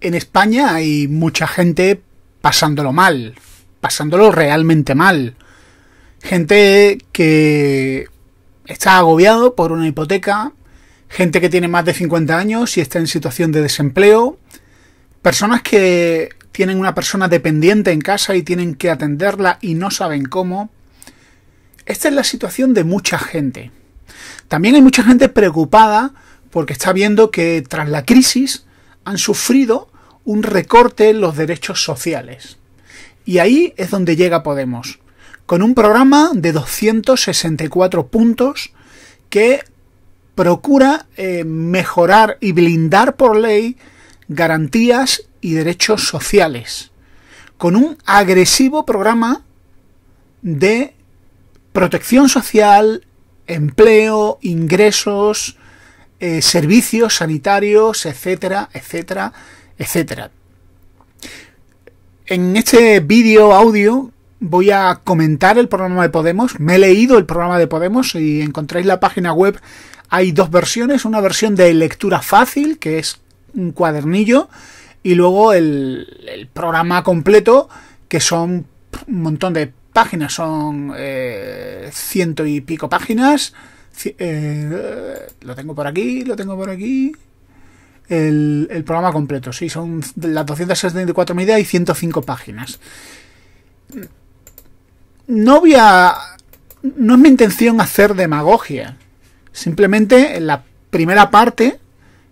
en España hay mucha gente pasándolo mal, pasándolo realmente mal. Gente que está agobiado por una hipoteca, gente que tiene más de 50 años y está en situación de desempleo, personas que tienen una persona dependiente en casa y tienen que atenderla y no saben cómo. Esta es la situación de mucha gente. También hay mucha gente preocupada porque está viendo que tras la crisis han sufrido un recorte en los derechos sociales. Y ahí es donde llega Podemos, con un programa de 264 puntos que procura eh, mejorar y blindar por ley garantías y derechos sociales, con un agresivo programa de protección social, empleo, ingresos, eh, servicios sanitarios, etcétera, etcétera, etcétera. En este vídeo audio voy a comentar el programa de Podemos. Me he leído el programa de Podemos y encontráis la página web. Hay dos versiones, una versión de lectura fácil, que es un cuadernillo, y luego el, programa completo, que son un montón de páginas, son eh, ciento y pico páginas. Eh, lo tengo por aquí, lo tengo por aquí. El, programa completo, sí, son las 264 medidas y 105 páginas. No voy a. No es mi intención hacer demagogia. Simplemente en la primera parte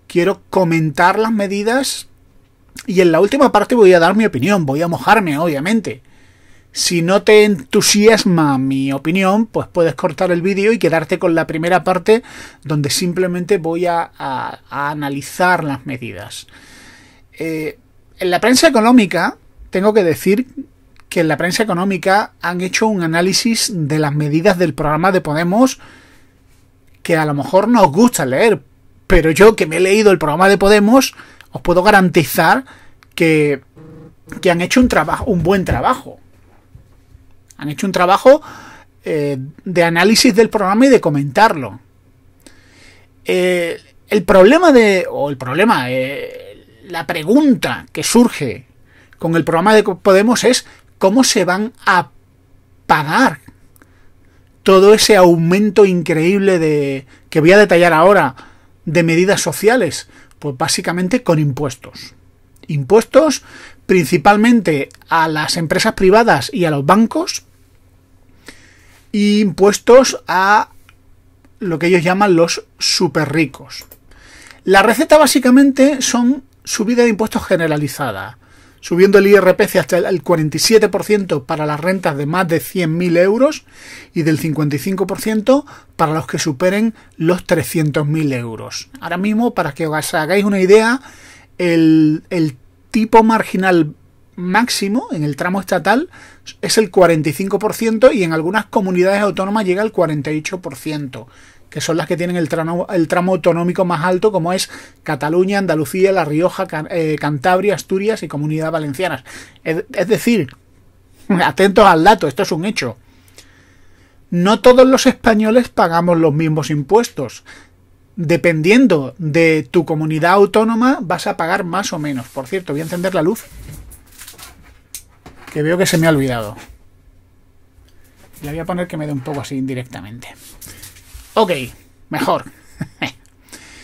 quiero comentar las medidas y en la última parte voy a dar mi opinión, voy a mojarme, obviamente. Si no te entusiasma mi opinión, pues puedes cortar el vídeo y quedarte con la primera parte donde simplemente voy a, analizar las medidas. Eh, en la prensa económica, tengo que decir que en la prensa económica han hecho un análisis de las medidas del programa de Podemos que a lo mejor no os gusta leer, pero yo que me he leído el programa de Podemos, os puedo garantizar que, que han hecho un, trabajo, un buen trabajo. Han hecho un trabajo eh, de análisis del programa y de comentarlo. Eh, el problema de. o el problema, eh, la pregunta que surge con el programa de Podemos es cómo se van a pagar todo ese aumento increíble de. que voy a detallar ahora de medidas sociales. Pues básicamente con impuestos. Impuestos principalmente a las empresas privadas y a los bancos impuestos a lo que ellos llaman los super ricos. La receta básicamente son subida de impuestos generalizada, subiendo el IRPC hasta el 47% para las rentas de más de 100.000 euros y del 55% para los que superen los 300.000 euros. Ahora mismo, para que os hagáis una idea, el, el tipo marginal máximo en el tramo estatal es el 45% y en algunas comunidades autónomas llega al 48%, que son las que tienen el tramo, autonómico más alto como es Cataluña, Andalucía, La Rioja, eh, Cantabria, Asturias y Comunidad Valenciana. es decir, atentos al dato, esto es un hecho. No todos los españoles pagamos los mismos impuestos dependiendo de tu comunidad autónoma, vas a pagar más o menos. Por cierto, voy a encender la luz que veo que se me ha olvidado. Le voy a poner que me dé un poco así indirectamente. Ok, mejor.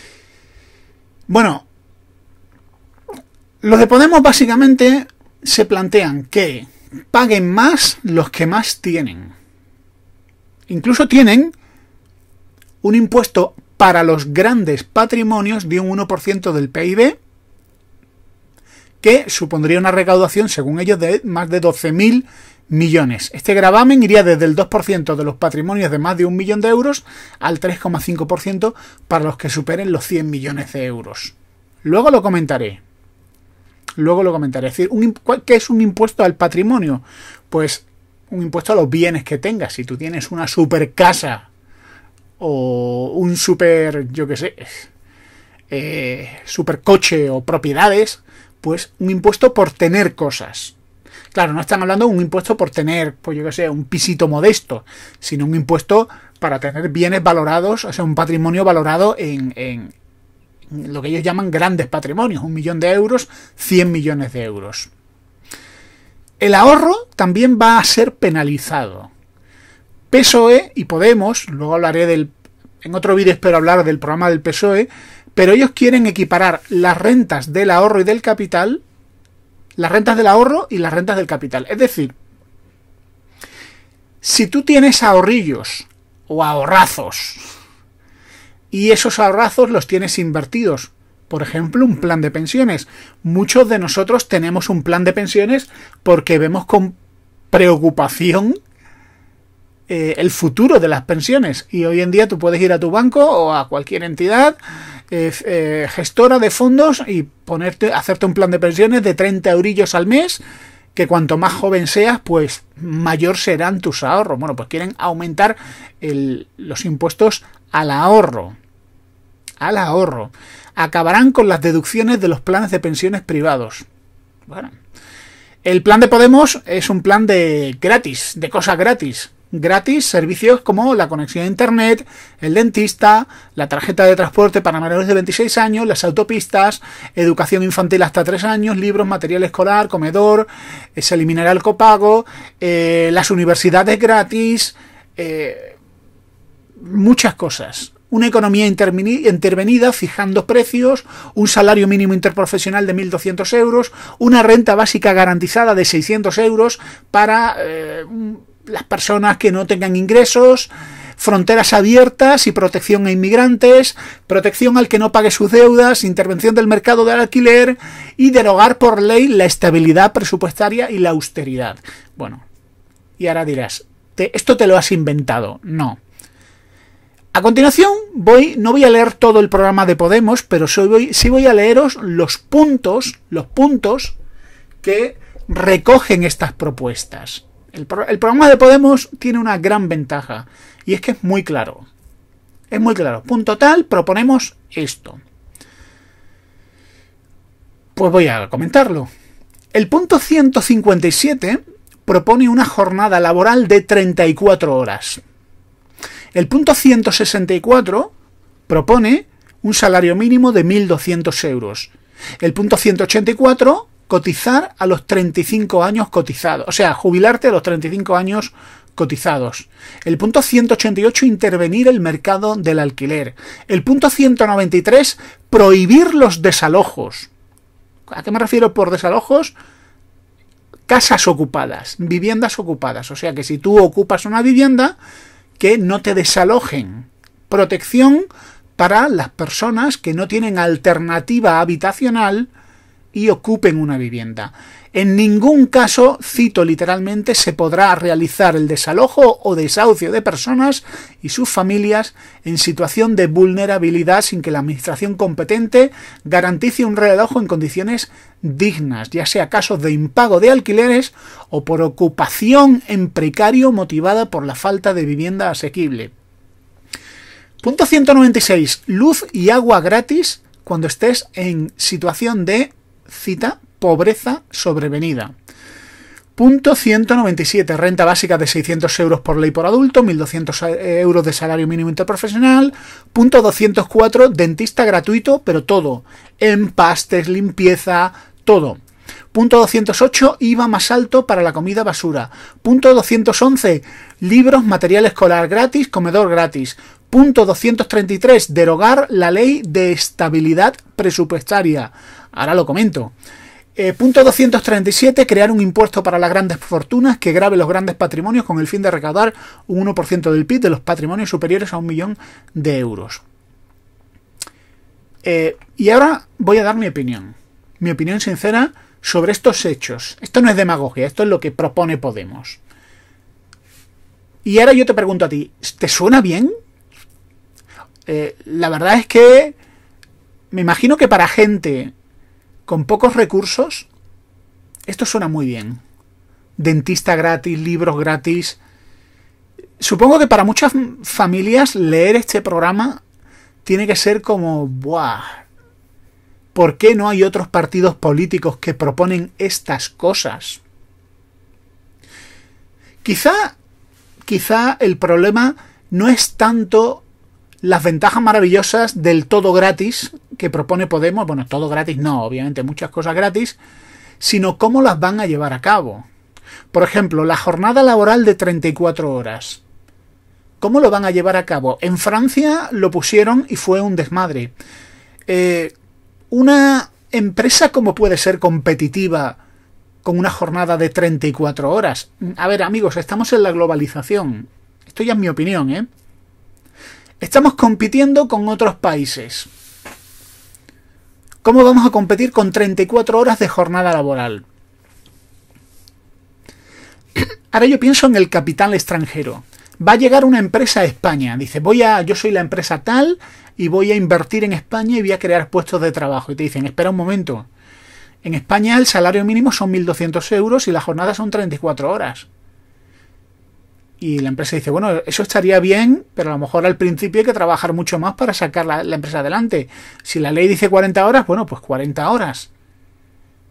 bueno, los de Podemos básicamente se plantean que paguen más los que más tienen. Incluso tienen un impuesto para los grandes patrimonios de un 1% del PIB que supondría una recaudación, según ellos, de más de 12.000 millones. Este gravamen iría desde el 2% de los patrimonios de más de un millón de euros al 3,5% para los que superen los 100 millones de euros. Luego lo comentaré. Luego lo comentaré. Es decir, un, ¿qué es un impuesto al patrimonio? Pues un impuesto a los bienes que tengas. Si tú tienes una super casa o un super, yo qué sé, eh, super coche o propiedades, pues un impuesto por tener cosas. Claro, no están hablando de un impuesto por tener, pues yo qué sé, un pisito modesto, sino un impuesto para tener bienes valorados, o sea, un patrimonio valorado en, en lo que ellos llaman grandes patrimonios, un millón de euros, 100 millones de euros. El ahorro también va a ser penalizado. PSOE y Podemos, luego hablaré del... En otro vídeo espero hablar del programa del PSOE, pero ellos quieren equiparar las rentas del ahorro y del capital, las rentas del ahorro y las rentas del capital. Es decir, si tú tienes ahorrillos o ahorrazos y esos ahorrazos los tienes invertidos, por ejemplo, un plan de pensiones. Muchos de nosotros tenemos un plan de pensiones porque vemos con preocupación eh, el futuro de las pensiones. Y hoy en día tú puedes ir a tu banco o a cualquier entidad eh, eh, gestora de fondos y ponerte, hacerte un plan de pensiones de 30 eurillos al mes que cuanto más joven seas, pues mayor serán tus ahorros. Bueno, pues quieren aumentar los impuestos al ahorro. Al ahorro. Acabarán con las deducciones de los planes de pensiones privados. El plan de Podemos es un plan de gratis, de cosas gratis gratis servicios como la conexión a internet, el dentista, la tarjeta de transporte para mayores de 26 años, las autopistas, educación infantil hasta 3 años, libros, material escolar, comedor, eh, se eliminará el copago, eh, las universidades gratis, eh, muchas cosas una economía intervenida fijando precios, un salario mínimo interprofesional de 1.200 euros, una renta básica garantizada de 600 euros para las personas que no tengan ingresos, fronteras abiertas y protección a inmigrantes, protección al que no pague sus deudas, intervención del mercado de alquiler y derogar por ley la estabilidad presupuestaria y la austeridad. Bueno, y ahora dirás, esto te lo has inventado. No. A continuación, voy, no voy a leer todo el programa de Podemos, pero sí voy, voy a leeros los puntos, los puntos que recogen estas propuestas. El, programa de Podemos tiene una gran ventaja y es que es muy claro. Es muy claro. Punto tal, proponemos esto. Pues voy a comentarlo. El punto 157 propone una jornada laboral de 34 horas. El punto 164 propone un salario mínimo de 1.200 euros. El punto 184 cotizar a los 35 años cotizados, o sea, jubilarte a los 35 años cotizados. El punto 188, intervenir el mercado del alquiler. El punto 193, prohibir los desalojos. ¿A qué me refiero por desalojos? Casas ocupadas, viviendas ocupadas. O sea que si tú ocupas una vivienda, que no te desalojen. Protección para las personas que no tienen alternativa habitacional y ocupen una vivienda. En ningún caso, cito literalmente, se podrá realizar el desalojo o desahucio de personas y sus familias en situación de vulnerabilidad sin que la administración competente garantice un realojo en condiciones dignas, ya sea casos de impago de alquileres o por ocupación en precario motivada por la falta de vivienda asequible. Punto 196. Luz y agua gratis cuando estés en situación de cita, pobreza sobrevenida. Punto 197. Renta básica de 600 euros por ley por adulto, 1.200 eh, euros de salario mínimo interprofesional. Punto 204. Dentista gratuito, pero todo. Empastes, limpieza, todo. Punto 208. IVA más alto para la comida basura. Punto 211. Libros, material escolar gratis, comedor gratis. Punto 233. Derogar la ley de estabilidad presupuestaria. Ahora lo comento. Eh, punto 237. Crear un impuesto para las grandes fortunas que grave los grandes patrimonios con el fin de recaudar un 1% del PIB de los patrimonios superiores a un millón de euros. Eh, y ahora voy a dar mi opinión. Mi opinión sincera sobre estos hechos. Esto no es demagogia, esto es lo que propone Podemos. Y ahora yo te pregunto a ti, ¿te suena bien? Eh, la verdad es que me imagino que para gente con pocos recursos, esto suena muy bien. Dentista gratis, libros gratis. Supongo que para muchas familias leer este programa tiene que ser como, ¡buah! ¿Por qué no hay otros partidos políticos que proponen estas cosas? Quizá, quizá el problema no es tanto las ventajas maravillosas del todo gratis que propone Podemos. Bueno, todo gratis no, obviamente muchas cosas gratis, sino cómo las van a llevar a cabo. Por ejemplo, la jornada laboral de 34 horas. ¿Cómo lo van a llevar a cabo? En Francia lo pusieron y fue un desmadre. Eh, una empresa como puede ser competitiva con una jornada de 34 horas. A ver, amigos, estamos en la globalización. Esto ya es mi opinión, ¿eh? Estamos compitiendo con otros países. ¿Cómo vamos a competir con 34 horas de jornada laboral? Ahora yo pienso en el capital extranjero. Va a llegar una empresa a España. Dice, voy a, yo soy la empresa tal y voy a invertir en España y voy a crear puestos de trabajo. Y te dicen, espera un momento. En España el salario mínimo son 1.200 euros y la jornada son 34 horas y la empresa dice, bueno, eso estaría bien, pero a lo mejor al principio hay que trabajar mucho más para sacar la, empresa adelante. Si la ley dice 40 horas, bueno, pues 40 horas.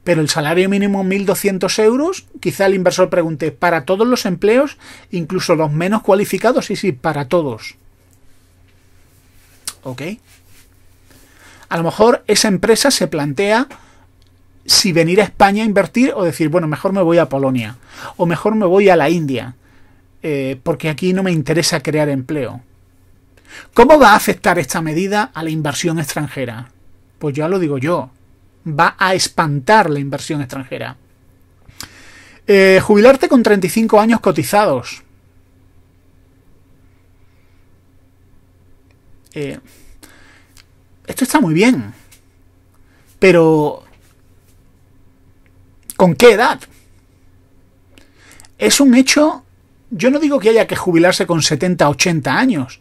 Pero el salario mínimo 1.200 euros, quizá el inversor pregunte, ¿para todos los empleos, incluso los menos cualificados? Sí, sí, para todos. ¿Ok? A lo mejor esa empresa se plantea si venir a España a invertir o decir, bueno, mejor me voy a Polonia, o mejor me voy a la India, eh, porque aquí no me interesa crear empleo. ¿Cómo va a afectar esta medida a la inversión extranjera? Pues ya lo digo yo, va a espantar la inversión extranjera. Eh, jubilarte con 35 años cotizados. Eh, esto está muy bien. Pero... ¿Con qué edad? Es un hecho yo no digo que haya que jubilarse con 70, 80 años,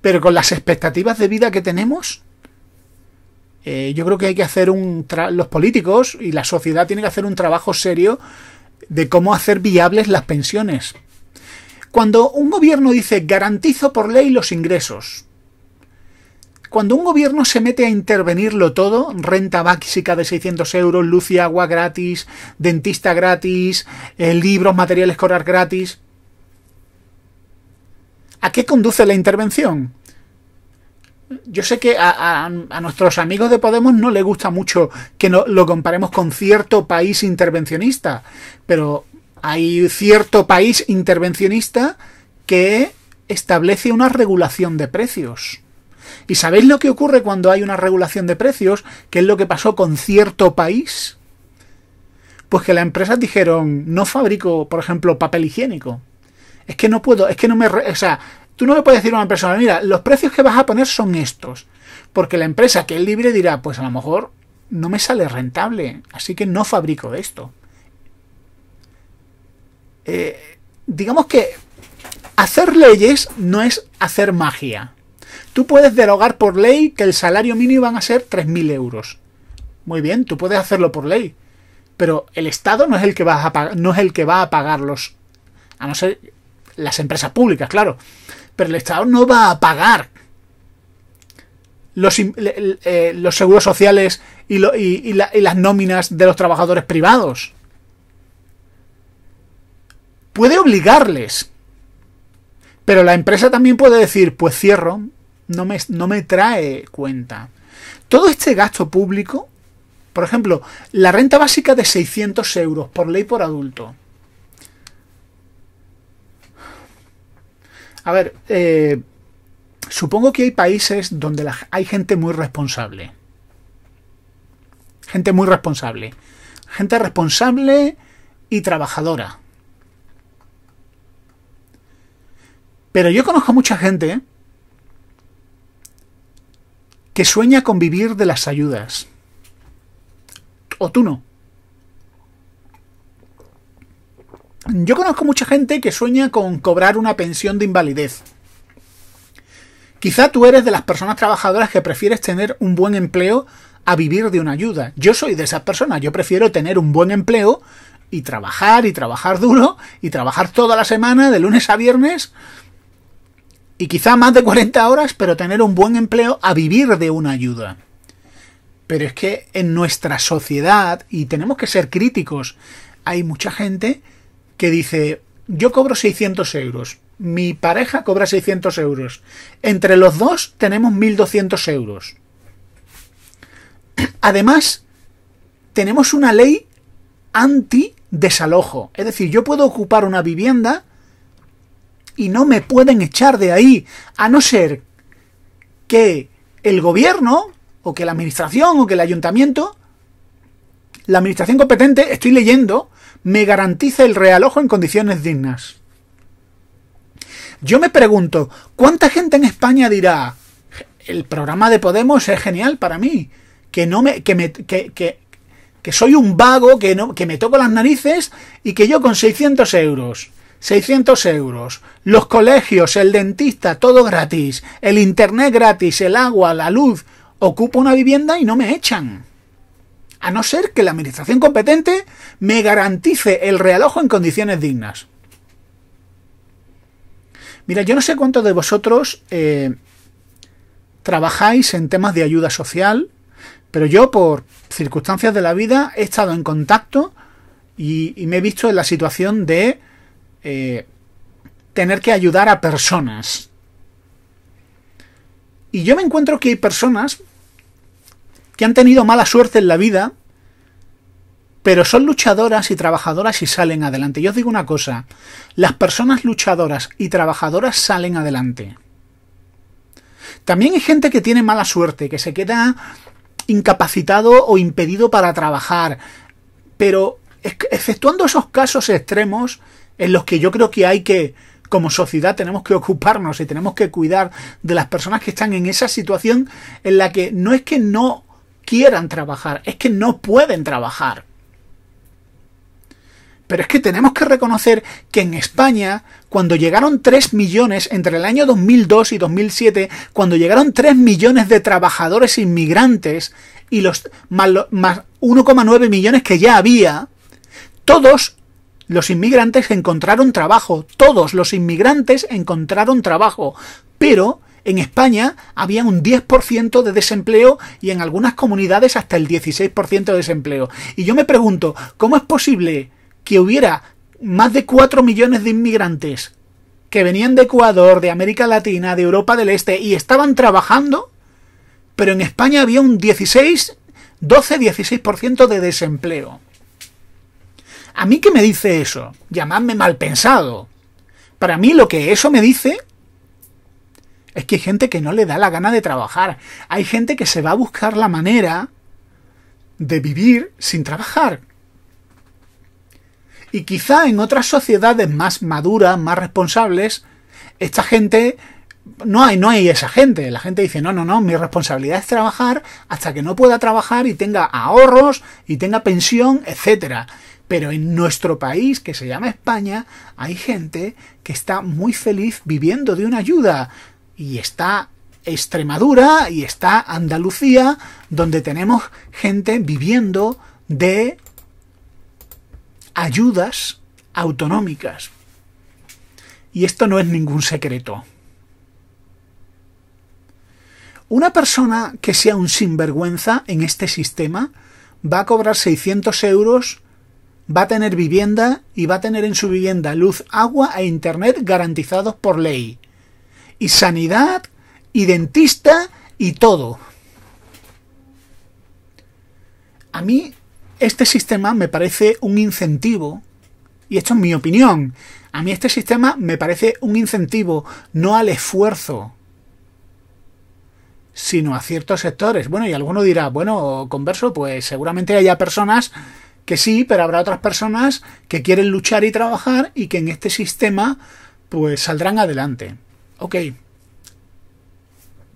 pero con las expectativas de vida que tenemos, eh, yo creo que hay que hacer un... los políticos y la sociedad tienen que hacer un trabajo serio de cómo hacer viables las pensiones. Cuando un gobierno dice garantizo por ley los ingresos, cuando un gobierno se mete a intervenirlo todo, renta básica de 600 euros, luz y agua gratis, dentista gratis, eh, libros, materiales escolar gratis. ¿A qué conduce la intervención? Yo sé que a, nuestros amigos de Podemos no les gusta mucho que lo comparemos con cierto país intervencionista, pero hay cierto país intervencionista que establece una regulación de precios. ¿Y sabéis lo que ocurre cuando hay una regulación de precios? ¿Qué es lo que pasó con cierto país? Pues que las empresas dijeron, no fabrico, por ejemplo, papel higiénico. Es que no puedo, es que no me... O sea, tú no me puedes decir a una persona, mira, los precios que vas a poner son estos. Porque la empresa que es libre dirá, pues a lo mejor no me sale rentable, así que no fabrico esto. Eh, digamos que hacer leyes no es hacer magia. Tú puedes derogar por ley que el salario mínimo van a ser 3.000 euros. Muy bien, tú puedes hacerlo por ley. Pero el Estado no es el que va a, pagar, no es el que va a A no ser las empresas públicas, claro. Pero el Estado no va a pagar los, eh, seguros sociales y las nóminas de los trabajadores privados. Puede obligarles. Pero la empresa también puede decir, pues cierro, no me, trae cuenta. Todo este gasto público, por ejemplo, la renta básica de 600 euros por ley por adulto. A ver, eh, supongo que hay países donde hay gente muy responsable. Gente muy responsable. Gente responsable y trabajadora. Pero yo conozco a mucha gente que sueña con vivir de las ayudas. O tú no. Yo conozco mucha gente que sueña con cobrar una pensión de invalidez. Quizá tú eres de las personas trabajadoras que prefieres tener un buen empleo a vivir de una ayuda. Yo soy de esas personas, yo prefiero tener un buen empleo y trabajar y trabajar duro y trabajar toda la semana de lunes a viernes y quizá más de 40 horas, pero tener un buen empleo a vivir de una ayuda. Pero es que en nuestra sociedad, y tenemos que ser críticos, hay mucha gente que dice, yo cobro 600 euros, mi pareja cobra 600 euros, entre los dos tenemos 1200 euros. Además, tenemos una ley anti desalojo, es decir, yo puedo ocupar una vivienda y no me pueden echar de ahí, a no ser que el gobierno, o que la administración, o que el ayuntamiento, la administración competente, estoy leyendo, me garantice el realojo en condiciones dignas. Yo me pregunto, ¿cuánta gente en España dirá, el programa de Podemos es genial para mí? Que no me, que me, que, soy un vago, que, no, que me toco las narices y que yo con 600 euros 600 euros. Los colegios, el dentista, todo gratis. El internet gratis, el agua, la luz. Ocupo una vivienda y no me echan. A no ser que la administración competente me garantice el realojo en condiciones dignas. Mira, yo no sé cuántos de vosotros eh, trabajáis en temas de ayuda social, pero yo por circunstancias de la vida he estado en contacto y me he visto en la situación de eh, tener que ayudar a personas. Y yo me encuentro que hay personas que han tenido mala suerte en la vida, pero son luchadoras y trabajadoras y salen adelante. Yo os digo una cosa, las personas luchadoras y trabajadoras salen adelante. También hay gente que tiene mala suerte, que se queda incapacitado o impedido para trabajar, pero exceptuando esos casos extremos, en los que yo creo que hay que, como sociedad tenemos que ocuparnos y tenemos que cuidar de las personas que están en esa situación en la que no es que no quieran trabajar, es que no pueden trabajar. Pero es que tenemos que reconocer que en España, cuando llegaron 3 millones, entre el año 2002 y 2007, cuando llegaron 3 millones de trabajadores inmigrantes y los más, 1,9 millones que ya había, todos los inmigrantes encontraron trabajo, todos los inmigrantes encontraron trabajo, pero en España había un 10% de desempleo y en algunas comunidades hasta el 16% de desempleo. Y yo me pregunto, ¿cómo es posible que hubiera más de 4 millones de inmigrantes que venían de Ecuador, de América Latina, de Europa del Este y estaban trabajando? Pero en España había un 16, 12, 16% de desempleo. A mí qué me dice eso, llamadme mal pensado. Para mí lo que eso me dice es que hay gente que no le da la gana de trabajar. Hay gente que se va a buscar la manera de vivir sin trabajar. Y quizá en otras sociedades más maduras, más responsables, esta gente no hay, no hay esa gente. La gente dice, no, no, no, mi responsabilidad es trabajar hasta que no pueda trabajar y tenga ahorros y tenga pensión, etcétera. Pero en nuestro país, que se llama España, hay gente que está muy feliz viviendo de una ayuda. Y está Extremadura y está Andalucía, donde tenemos gente viviendo de ayudas autonómicas. Y esto no es ningún secreto. Una persona que sea un sinvergüenza en este sistema va a cobrar 600 euros va a tener vivienda y va a tener en su vivienda luz, agua e internet garantizados por ley. Y sanidad y dentista y todo. A mí este sistema me parece un incentivo, y esto es mi opinión, a mí este sistema me parece un incentivo, no al esfuerzo, sino a ciertos sectores. Bueno, y alguno dirá, bueno, converso, pues seguramente haya personas que sí, pero habrá otras personas que quieren luchar y trabajar y que en este sistema pues saldrán adelante. Ok.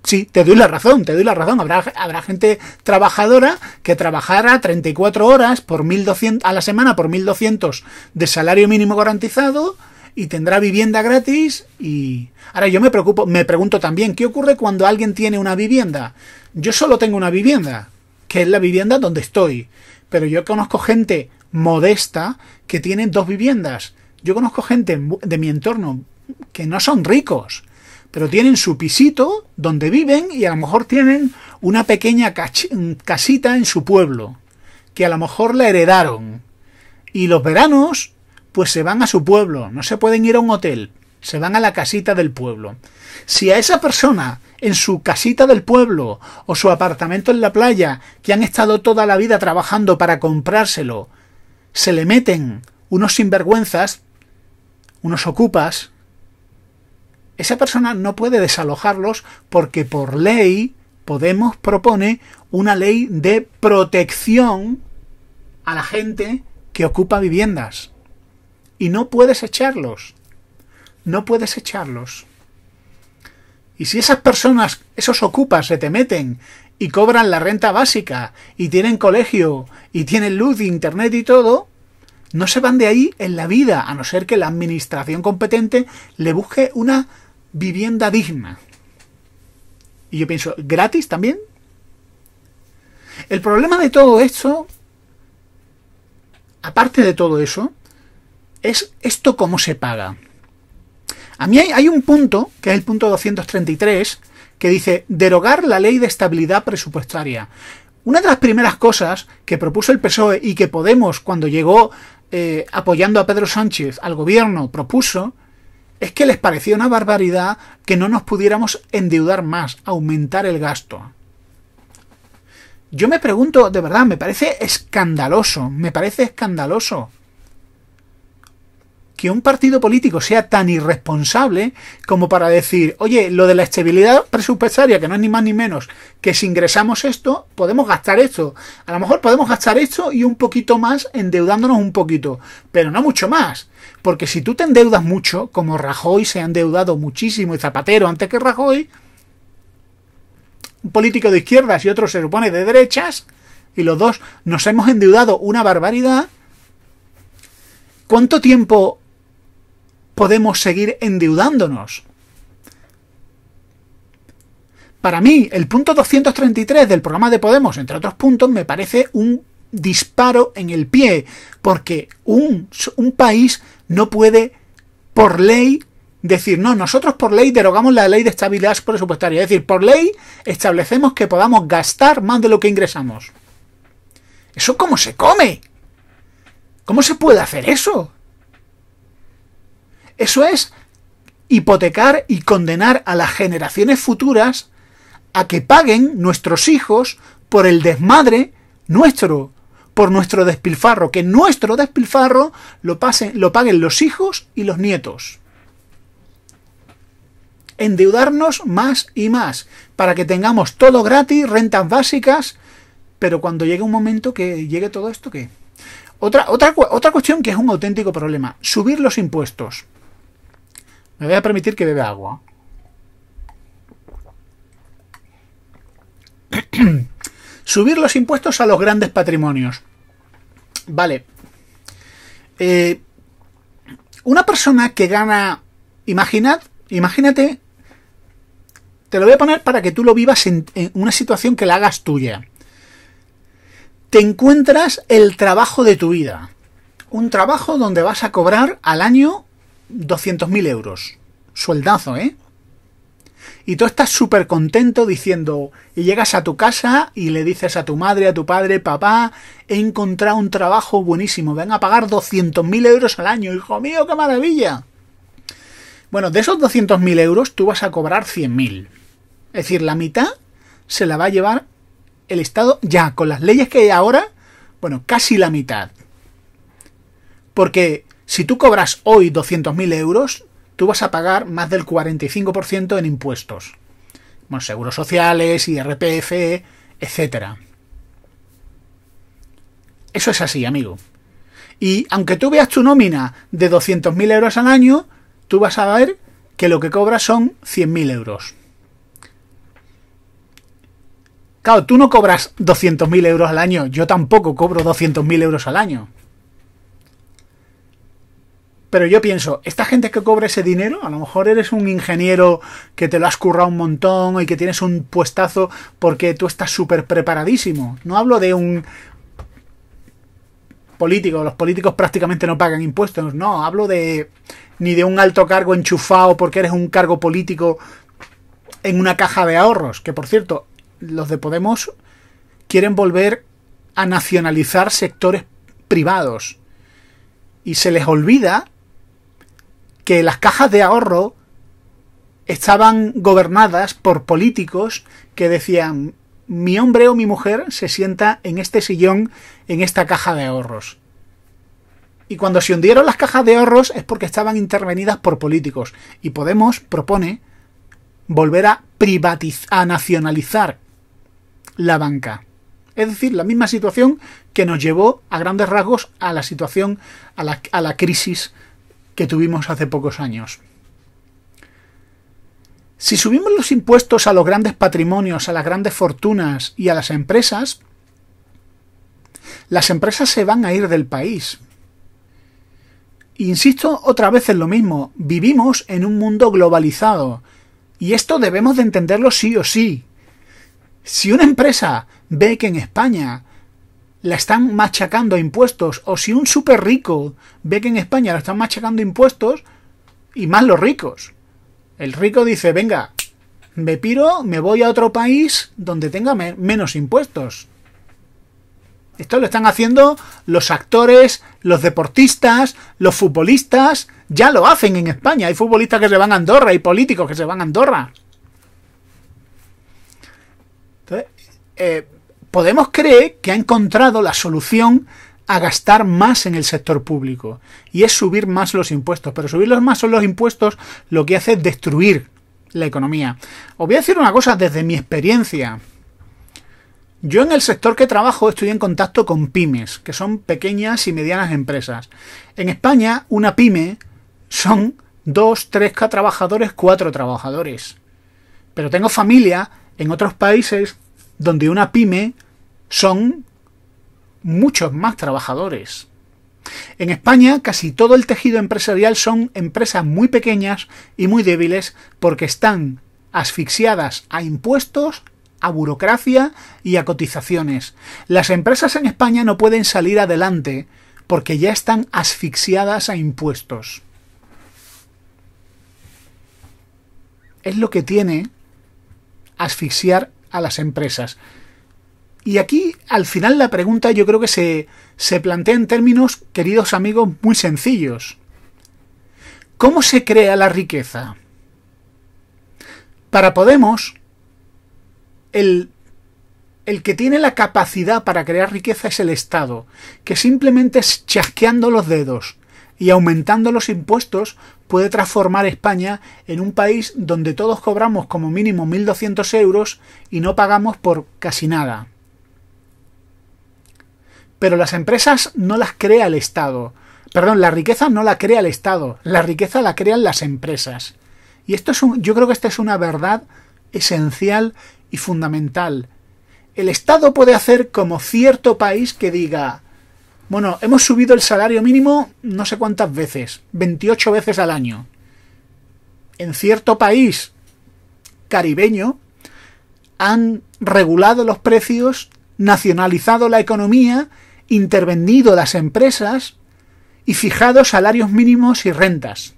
Sí, te doy la razón, te doy la razón. Habrá, habrá gente trabajadora que trabajará 34 horas por 1200, a la semana por 1.200 de salario mínimo garantizado y tendrá vivienda gratis y ahora yo me preocupo, me pregunto también qué ocurre cuando alguien tiene una vivienda. Yo solo tengo una vivienda, que es la vivienda donde estoy. Pero yo conozco gente modesta que tiene dos viviendas. Yo conozco gente de mi entorno que no son ricos, pero tienen su pisito donde viven y a lo mejor tienen una pequeña mm, casita en su pueblo, que a lo mejor la heredaron. Y los veranos, pues se van a su pueblo, no se pueden ir a un hotel, se van a la casita del pueblo. Si a esa persona en su casita del pueblo o su apartamento en la playa, que han estado toda la vida trabajando para comprárselo, se le meten unos sinvergüenzas, unos ocupas, esa persona no puede desalojarlos porque por ley Podemos propone una ley de protección a la gente que ocupa viviendas. Y no puedes echarlos. No puedes echarlos. Y si esas personas, esos ocupas, se te meten y cobran la renta básica y tienen colegio y tienen luz, internet y todo, no se van de ahí en la vida, a no ser que la administración competente le busque una vivienda digna. Y yo pienso, ¿gratis también? El problema de todo esto, aparte de todo eso, es esto cómo se paga. A mí hay, un punto, que es el punto 233, que dice derogar la ley de estabilidad presupuestaria. Una de las primeras cosas que propuso el PSOE y que Podemos, cuando llegó eh, apoyando a Pedro Sánchez al gobierno, propuso, es que les parecía una barbaridad que no nos pudiéramos endeudar más, aumentar el gasto. Yo me pregunto, de verdad, me parece escandaloso, me parece escandaloso que un partido político sea tan irresponsable como para decir, oye, lo de la estabilidad presupuestaria, que no es ni más ni menos que si ingresamos esto, podemos gastar esto. A lo mejor podemos gastar esto y un poquito más endeudándonos un poquito, pero no mucho más. Porque si tú te endeudas mucho, como Rajoy se ha endeudado muchísimo y Zapatero antes que Rajoy, un político de izquierdas y otro se supone de derechas, y los dos nos hemos endeudado una barbaridad, ¿cuánto tiempo podemos seguir endeudándonos. Para mí, el punto 233 del programa de Podemos, entre otros puntos, me parece un disparo en el pie, porque un, país no puede, por ley, decir, no, nosotros por ley derogamos la ley de estabilidad presupuestaria. Es decir, por ley establecemos que podamos gastar más de lo que ingresamos. ¿Eso cómo se come? ¿Cómo se puede hacer eso? Eso es hipotecar y condenar a las generaciones futuras a que paguen nuestros hijos por el desmadre nuestro, por nuestro despilfarro, que nuestro despilfarro lo, lo paguen los hijos y los nietos. Endeudarnos más y más, para que tengamos todo gratis, rentas básicas, pero cuando llegue un momento que llegue todo esto, ¿qué? Otra, otra, otra cuestión que es un auténtico problema, subir los impuestos. Me voy a permitir que bebe agua. Subir los impuestos a los grandes patrimonios. Vale. Eh, una persona que gana... Imaginad, imagínate... Te lo voy a poner para que tú lo vivas en una situación que la hagas tuya. Te encuentras el trabajo de tu vida. Un trabajo donde vas a cobrar al año 200.000 euros. Sueldazo, ¿eh? Y tú estás súper contento diciendo, y llegas a tu casa y le dices a tu madre, a tu padre, papá, he encontrado un trabajo buenísimo, ven a pagar 200.000 euros al año, hijo mío, qué maravilla. Bueno, de esos 200.000 euros tú vas a cobrar 100.000. Es decir, la mitad se la va a llevar el Estado ya, con las leyes que hay ahora, bueno, casi la mitad. Porque si tú cobras hoy 200.000 euros, tú vas a pagar más del 45% en impuestos. Bueno, seguros sociales, IRPF, etc. Eso es así, amigo. Y aunque tú veas tu nómina de 200.000 euros al año, tú vas a ver que lo que cobras son 100.000 euros. Claro, tú no cobras 200.000 euros al año, yo tampoco cobro 200.000 euros al año. Pero yo pienso, esta gente que cobra ese dinero, a lo mejor eres un ingeniero que te lo has currado un montón y que tienes un puestazo porque tú estás súper preparadísimo. No hablo de un político, los políticos prácticamente no pagan impuestos, no, hablo de ni de un alto cargo enchufado porque eres un cargo político en una caja de ahorros, que por cierto, los de Podemos quieren volver a nacionalizar sectores privados. Y se les olvida que las cajas de ahorro estaban gobernadas por políticos que decían mi hombre o mi mujer se sienta en este sillón, en esta caja de ahorros. Y cuando se hundieron las cajas de ahorros es porque estaban intervenidas por políticos. Y Podemos propone volver a privatizar, a nacionalizar la banca. Es decir, la misma situación que nos llevó a grandes rasgos a la situación, a la, a la crisis que tuvimos hace pocos años. Si subimos los impuestos a los grandes patrimonios, a las grandes fortunas y a las empresas, las empresas se van a ir del país. Insisto otra vez en lo mismo, vivimos en un mundo globalizado y esto debemos de entenderlo sí o sí. Si una empresa ve que en España la están machacando impuestos, o si un súper rico ve que en España la están machacando impuestos, y más los ricos. El rico dice, venga, me piro, me voy a otro país donde tenga menos impuestos. Esto lo están haciendo los actores, los deportistas, los futbolistas. Ya lo hacen en España. Hay futbolistas que se van a Andorra, hay políticos que se van a Andorra. Entonces, eh, Podemos creer que ha encontrado la solución a gastar más en el sector público y es subir más los impuestos, pero subirlos más son los impuestos lo que hace es destruir la economía. Os voy a decir una cosa desde mi experiencia. Yo en el sector que trabajo estoy en contacto con pymes, que son pequeñas y medianas empresas. En España, una pyme son 2, 3 trabajadores, 4 trabajadores. Pero tengo familia en otros países donde una pyme son muchos más trabajadores. En España casi todo el tejido empresarial son empresas muy pequeñas y muy débiles porque están asfixiadas a impuestos, a burocracia y a cotizaciones. Las empresas en España no pueden salir adelante porque ya están asfixiadas a impuestos. Es lo que tiene asfixiar a las empresas. Y aquí, al final, la pregunta yo creo que se, se plantea en términos, queridos amigos, muy sencillos. ¿Cómo se crea la riqueza? Para Podemos, el, el, que tiene la capacidad para crear riqueza es el Estado, que simplemente chasqueando los dedos y aumentando los impuestos puede transformar España en un país donde todos cobramos como mínimo 1.200 euros y no pagamos por casi nada. Pero las empresas no las crea el Estado. Perdón, la riqueza no la crea el Estado, la riqueza la crean las empresas. Y esto es un, yo creo que esta es una verdad esencial y fundamental. El Estado puede hacer como cierto país que diga, bueno, hemos subido el salario mínimo no sé cuántas veces, 28 veces al año. En cierto país caribeño han regulado los precios nacionalizado la economía, intervenido las empresas y fijado salarios mínimos y rentas.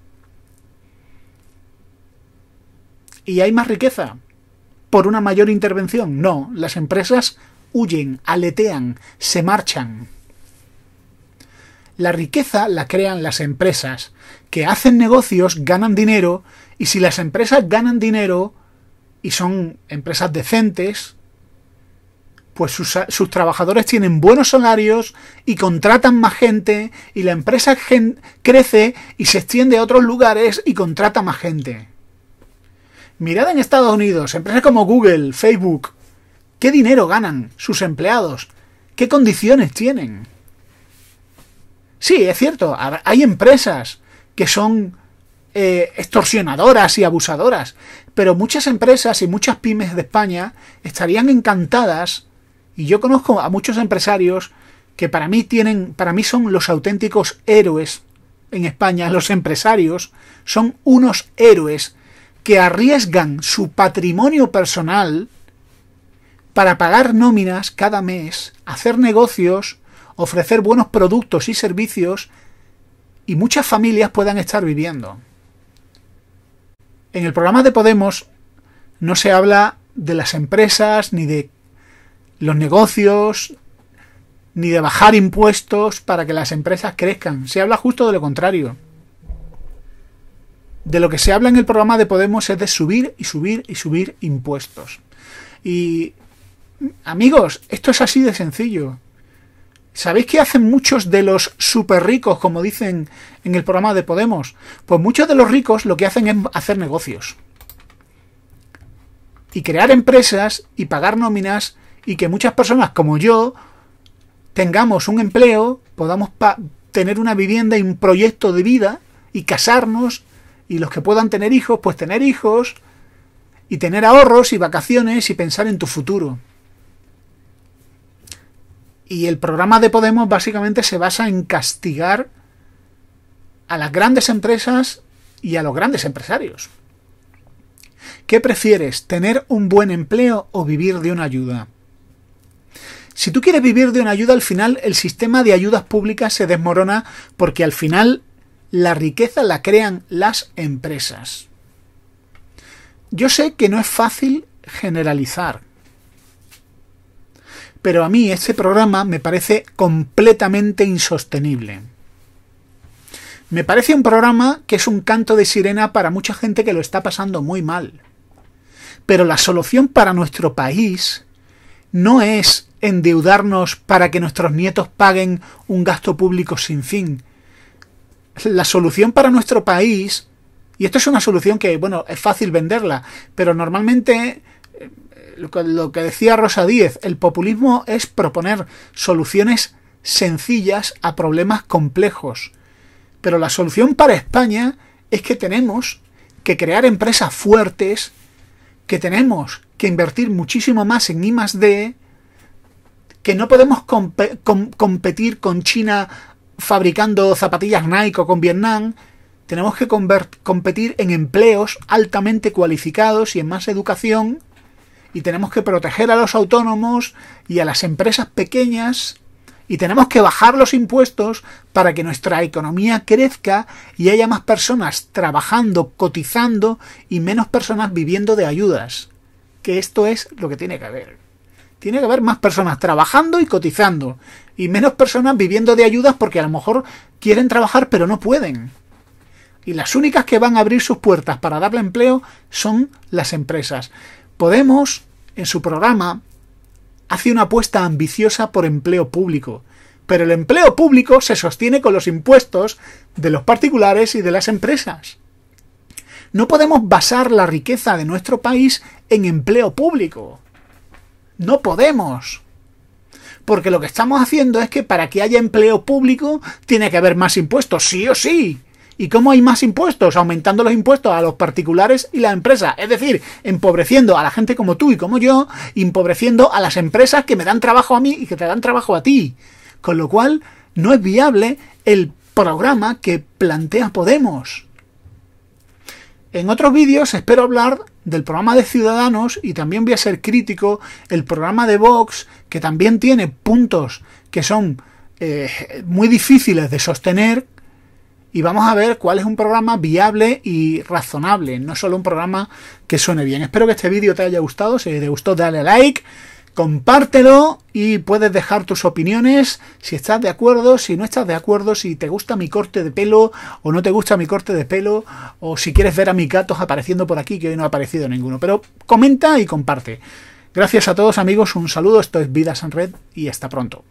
¿Y hay más riqueza? ¿Por una mayor intervención? No, las empresas huyen, aletean, se marchan. La riqueza la crean las empresas, que hacen negocios, ganan dinero, y si las empresas ganan dinero y son empresas decentes, pues sus, trabajadores tienen buenos salarios y contratan más gente y la empresa crece y se extiende a otros lugares y contrata más gente. Mirad en Estados Unidos, empresas como Google, Facebook, ¿qué dinero ganan sus empleados? ¿Qué condiciones tienen? Sí, es cierto, hay empresas que son eh, extorsionadoras y abusadoras, pero muchas empresas y muchas pymes de España estarían encantadas y yo conozco a muchos empresarios que para mí tienen, para mí son los auténticos héroes en España, los empresarios son unos héroes que arriesgan su patrimonio personal para pagar nóminas cada mes, hacer negocios, ofrecer buenos productos y servicios y muchas familias puedan estar viviendo. En el programa de Podemos no se habla de las empresas ni de los negocios, ni de bajar impuestos para que las empresas crezcan. Se habla justo de lo contrario. De lo que se habla en el programa de Podemos es de subir y subir y subir impuestos. Y amigos, esto es así de sencillo. ¿Sabéis qué hacen muchos de los super ricos, como dicen en el programa de Podemos? Pues muchos de los ricos lo que hacen es hacer negocios. Y crear empresas y pagar nóminas y que muchas personas como yo tengamos un empleo, podamos tener una vivienda y un proyecto de vida y casarnos y los que puedan tener hijos, pues tener hijos y tener ahorros y vacaciones y pensar en tu futuro. Y el programa de Podemos básicamente se basa en castigar a las grandes empresas y a los grandes empresarios. ¿Qué prefieres, tener un buen empleo o vivir de una ayuda? Si tú quieres vivir de una ayuda, al final el sistema de ayudas públicas se desmorona porque al final la riqueza la crean las empresas. Yo sé que no es fácil generalizar, pero a mí este programa me parece completamente insostenible. Me parece un programa que es un canto de sirena para mucha gente que lo está pasando muy mal. Pero la solución para nuestro país no es endeudarnos para que nuestros nietos paguen un gasto público sin fin. La solución para nuestro país, y esto es una solución que, bueno, es fácil venderla, pero normalmente eh, lo que, decía Rosa Díez, el populismo es proponer soluciones sencillas a problemas complejos. Pero la solución para España es que tenemos que crear empresas fuertes, que tenemos que invertir muchísimo más en I que no podemos competir con China fabricando zapatillas Nike o con Vietnam. Tenemos que competir en empleos altamente cualificados y en más educación. Y tenemos que proteger a los autónomos y a las empresas pequeñas. Y tenemos que bajar los impuestos para que nuestra economía crezca y haya más personas trabajando, cotizando y menos personas viviendo de ayudas. Que esto es lo que tiene que haber. Tiene que haber más personas trabajando y cotizando. Y menos personas viviendo de ayudas porque a lo mejor quieren trabajar pero no pueden. Y las únicas que van a abrir sus puertas para darle empleo son las empresas. Podemos, en su programa, hace una apuesta ambiciosa por empleo público. Pero el empleo público se sostiene con los impuestos de los particulares y de las empresas. No podemos basar la riqueza de nuestro país en empleo público. No podemos. Porque lo que estamos haciendo es que para que haya empleo público tiene que haber más impuestos, sí o sí. ¿Y cómo hay más impuestos? Aumentando los impuestos a los particulares y las empresas. Es decir, empobreciendo a la gente como tú y como yo, empobreciendo a las empresas que me dan trabajo a mí y que te dan trabajo a ti. Con lo cual, no es viable el programa que plantea Podemos. En otros vídeos espero hablar del programa de Ciudadanos y también voy a ser crítico el programa de Vox, que también tiene puntos que son eh, muy difíciles de sostener. Y vamos a ver cuál es un programa viable y razonable, no solo un programa que suene bien. Espero que este vídeo te haya gustado. Si te gustó, dale like compártelo y puedes dejar tus opiniones, si estás de acuerdo, si no estás de acuerdo, si te gusta mi corte de pelo o no te gusta mi corte de pelo, o si quieres ver a mi gatos apareciendo por aquí, que hoy no ha aparecido ninguno, pero comenta y comparte. Gracias a todos amigos, un saludo, esto es Vidas en Red y hasta pronto.